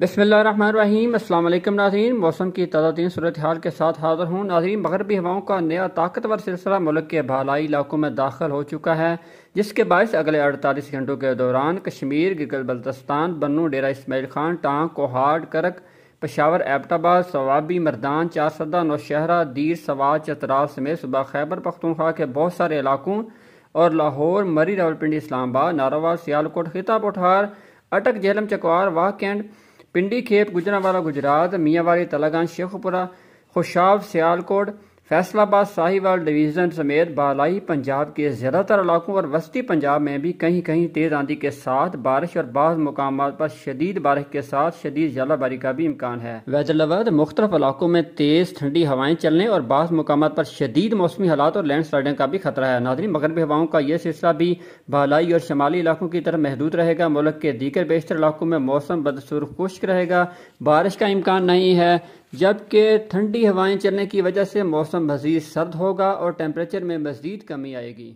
बसमीम अल्लाम मौसम की ताज़ा तीन सूरत हाल के साथ हाजिर हूँ नाजीन मगरबी हवाओं का नया ताकतवर सिलसिला मुल्क के भालाई इलाकों में दाखिल हो चुका है जिसके बायस अगले अड़तालीस घंटों के दौरान कश्मीर गिगल बल्तस्तान बन्नू डेरा इसमाइल खान टांग कोहाड करक पशावर एबटाबाद सवाबी मरदान चारसदा नौशहरा दीर सवाद चतराल समेत सुबह खैबर पख्तूखा के बहुत सारे इलाकों और लाहौर मरी रावलपिंडी इस्लामाबाद नारोवा सियालकोट खिता पोठार अटक जेलम चकवार वाह कैंड पिंडी खेप गुजरावाला गुजरात मियाँवाड़ी तलागंज शेखपुरा खुशाब सियालकोट फैसलाबाद साहिवाल डिवीज़न समेत बालाई पंजाब के ज़्यादातर इलाकों और वस्ती पंजाब में भी कहीं कहीं तेज़ आंधी के साथ बारिश और बाद मकाम पर शदीद बारिश के साथ शदीद जलाबारी का भी इम्कान है वैजलाबाद मुख्तफ इलाकों में तेज़ ठंडी हवाएं चलने और बाद मकाम पर शदीद मौसमी हालात और लैंड स्लाइडिंग का भी खतरा है नादरी मगरबी हवाओं का यह सिलसिला भी बालाई और शमाली इलाकों की तरफ महदूद रहेगा मुल्क के दीगर बेशतर इलाकों में मौसम बदसूर खुश्क रहेगा बारिश का इम्कान नहीं है जबकि ठंडी हवाएं चलने की वजह से मौसम मज़ीद सर्द होगा और टेम्परेचर में मज़ीद कमी आएगी